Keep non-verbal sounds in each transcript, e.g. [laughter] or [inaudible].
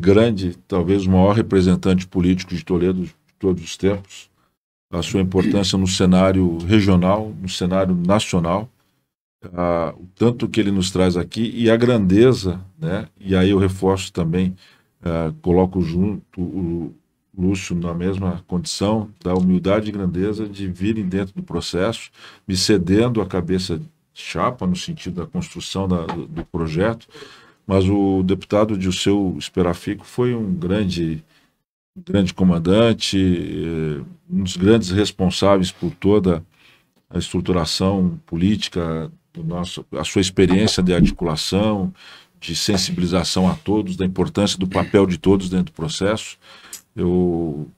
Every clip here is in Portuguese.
grande, talvez o maior representante político de Toledo de todos os tempos, a sua importância no cenário regional, no cenário nacional, o tanto que ele nos traz aqui e a grandeza, né? E aí eu reforço também, é, coloco junto o Lúcio na mesma condição da humildade e grandeza de virem dentro do processo, me cedendo a cabeça de chapa no sentido da construção da, do projeto, mas o deputado de o seu Esperafico foi um grande, grande comandante, eh, um dos grandes responsáveis por toda a estruturação política, do nosso, a sua experiência de articulação, de sensibilização a todos, da importância do papel de todos dentro do processo. Eu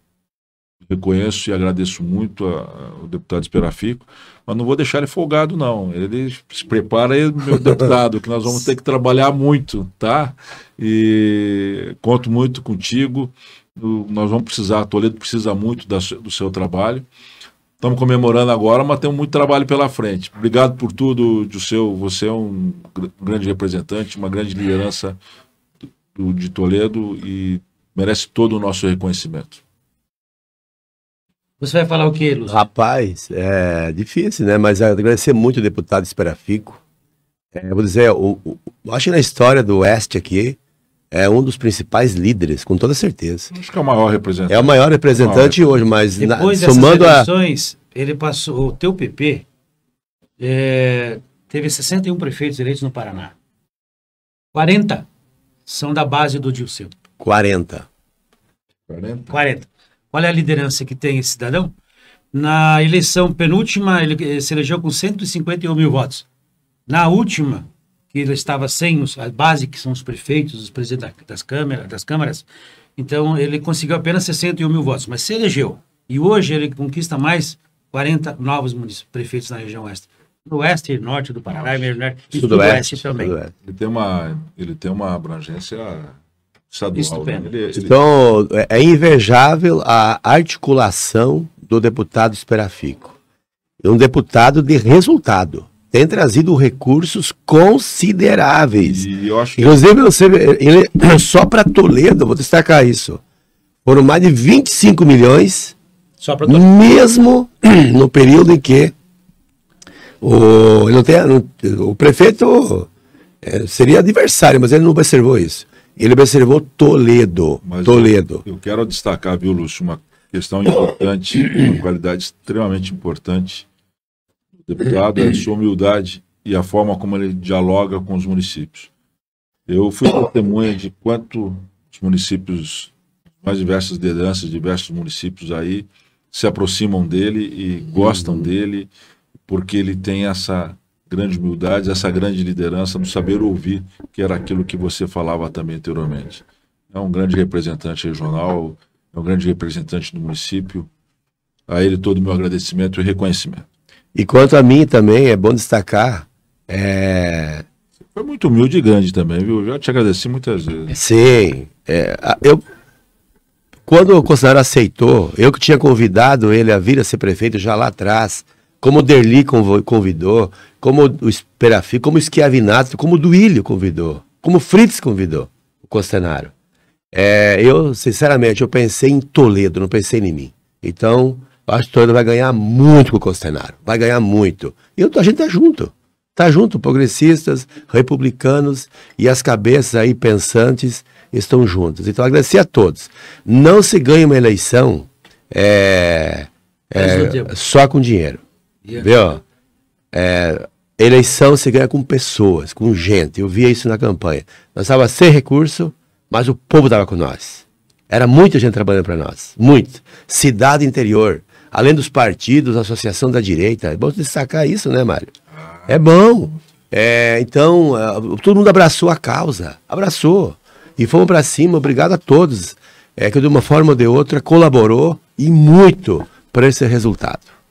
reconheço e agradeço muito ao deputado Esperafico, mas não vou deixar ele folgado, não. Ele se prepara aí, meu [laughs] deputado, que nós vamos ter que trabalhar muito, tá? E conto muito contigo. Nós vamos precisar, Toledo precisa muito da, do seu trabalho. Estamos comemorando agora, mas temos muito trabalho pela frente. Obrigado por tudo, seu. Você é um grande representante, uma grande liderança do, de Toledo e merece todo o nosso reconhecimento. Você vai falar o quê, Lúcio? Rapaz, é difícil, né? Mas agradecer muito o deputado Esperafico. É, vou dizer, o, o, acho que na história do Oeste aqui, é um dos principais líderes, com toda certeza. Acho que é o maior representante. É o maior representante, o maior representante hoje, mas Depois na, somando dessas eleições, a... ele passou, o teu PP é, teve 61 prefeitos eleitos no Paraná. 40 são da base do Dilceu. 40. 40. 40. Qual é a liderança que tem esse cidadão? Na eleição penúltima, ele eh, se elegeu com 151 mil votos. Na última, que ele estava sem os, a base, que são os prefeitos, os presidentes das, câmara, das câmaras, então ele conseguiu apenas 61 mil votos, mas se elegeu. E hoje ele conquista mais 40 novos prefeitos na região oeste. No oeste e norte do Paraná, e sudoeste, também. Ele, tem uma, ele tem uma abrangência estadual. Né? Ele, é- ele... Então, é, é invejável a articulação do deputado Esperafico. Um deputado de resultado. Tem trazido recursos consideráveis. E eu acho que... Inclusive, você, ele, [clears throat] só para Toledo, vou destacar isso, foram mais de 25 milhões, só mesmo [clears throat] no período em que o, não tem, o prefeito é, seria adversário, mas ele não observou isso. Ele observou Toledo. Mas Toledo. Eu, eu, quero destacar, viu, Lúcio, uma questão importante, [coughs] uma qualidade extremamente importante do deputado é a sua humildade e a forma como ele dialoga com os municípios. Eu fui testemunha de quanto os municípios, mais diversas lideranças, diversos municípios aí, se aproximam dele e gostam uhum. dele, porque ele tem essa grande humildade, essa grande liderança no saber ouvir, que era aquilo que você falava também anteriormente. É um grande representante regional, é um grande representante do município. A ele todo o meu agradecimento e reconhecimento. E quanto a mim também, é bom destacar. É... Foi muito humilde e grande também, viu? Já te agradeci muitas vezes. Sim. É, eu, quando o Conselheiro aceitou, eu que tinha convidado ele a vir a ser prefeito já lá atrás, como o Derli convidou, como o Esperafi, como o Schiavinato, como o Duílio convidou, como o Fritz convidou, o Costenaro. É, eu, sinceramente, eu pensei em Toledo, não pensei em mim. Então, acho que Toledo vai ganhar muito com o Costenaro, vai ganhar muito. E a gente tá junto, tá junto, progressistas, republicanos e as cabeças aí pensantes estão juntas. Então, agradecer a todos. Não se ganha uma eleição é, é, só com dinheiro vê ó É, eleição se ganha com pessoas, com gente. Eu via isso na campanha. Nós estávamos sem recurso, mas o povo estava com nós. Era muita gente trabalhando para nós. Muito. Cidade interior. Além dos partidos, associação da direita. É bom destacar isso, né, Mário? Ah. É bom. É, então, é, todo mundo abraçou a causa. Abraçou. E fomos para cima. Obrigado a todos. É que de uma forma ou de outra colaborou e muito para esse resultado.